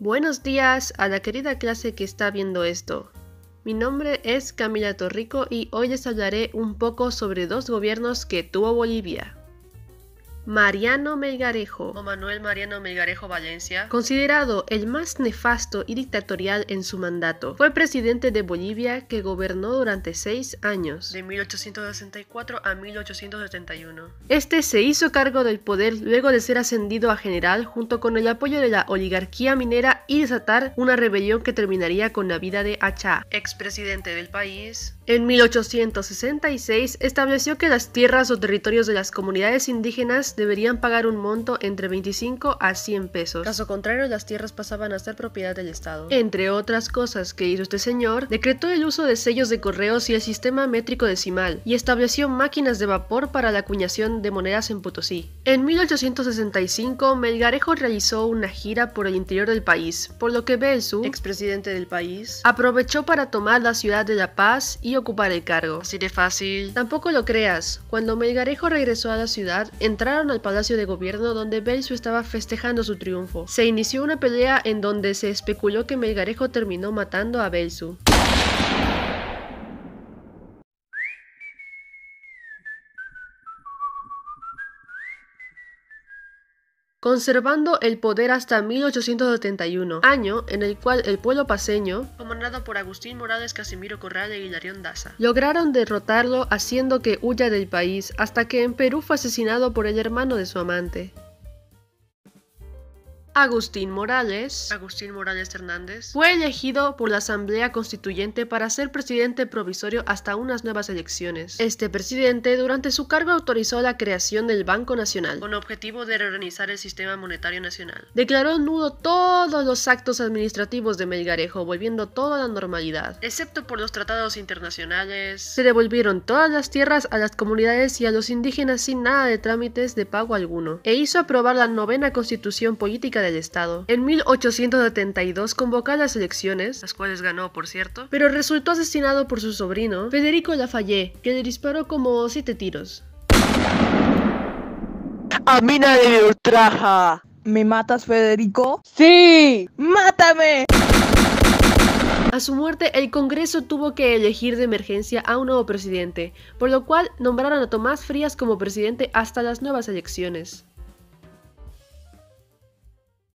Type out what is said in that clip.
Buenos días a la querida clase que está viendo esto. Mi nombre es Camila Torrico y hoy les hablaré un poco sobre dos gobiernos que tuvo Bolivia. Mariano Melgarejo o Manuel Mariano Melgarejo Valencia, considerado el más nefasto y dictatorial en su mandato. Fue presidente de Bolivia que gobernó durante seis años, de 1864 a 1871. Este se hizo cargo del poder luego de ser ascendido a general junto con el apoyo de la oligarquía minera y desatar una rebelión que terminaría con la vida de Achá, presidente del país. En 1866 estableció que las tierras o territorios de las comunidades indígenas deberían pagar un monto entre 25 a 100 pesos. Caso contrario, las tierras pasaban a ser propiedad del Estado. Entre otras cosas que hizo este señor, decretó el uso de sellos de correos y el sistema métrico decimal, y estableció máquinas de vapor para la acuñación de monedas en Potosí. En 1865, Melgarejo realizó una gira por el interior del país, por lo que Belsu, expresidente del país, aprovechó para tomar la ciudad de La Paz y ocupar el cargo. Así de fácil. Tampoco lo creas, cuando Melgarejo regresó a la ciudad, entraron al Palacio de Gobierno donde Belsu estaba festejando su triunfo. Se inició una pelea en donde se especuló que Melgarejo terminó matando a Belsu. conservando el poder hasta 1881, año en el cual el pueblo paseño, comandado por Agustín Morales, Casimiro Corral y Hilarión Daza, lograron derrotarlo haciendo que huya del país hasta que en Perú fue asesinado por el hermano de su amante. Agustín Morales, Agustín Morales Hernández, fue elegido por la Asamblea Constituyente para ser presidente provisorio hasta unas nuevas elecciones. Este presidente durante su cargo autorizó la creación del Banco Nacional con objetivo de reorganizar el sistema monetario nacional. Declaró nudo todos los actos administrativos de Melgarejo, volviendo toda la normalidad, excepto por los tratados internacionales. Se devolvieron todas las tierras a las comunidades y a los indígenas sin nada de trámites de pago alguno, e hizo aprobar la novena Constitución Política de Estado. En 1872 convocó las elecciones, las cuales ganó por cierto, pero resultó asesinado por su sobrino, Federico Lafayette, que le disparó como siete tiros. A mí nadie me ultraja. ¿Me matas, Federico? ¡Sí! ¡Mátame! A su muerte, el Congreso tuvo que elegir de emergencia a un nuevo presidente, por lo cual nombraron a Tomás Frías como presidente hasta las nuevas elecciones.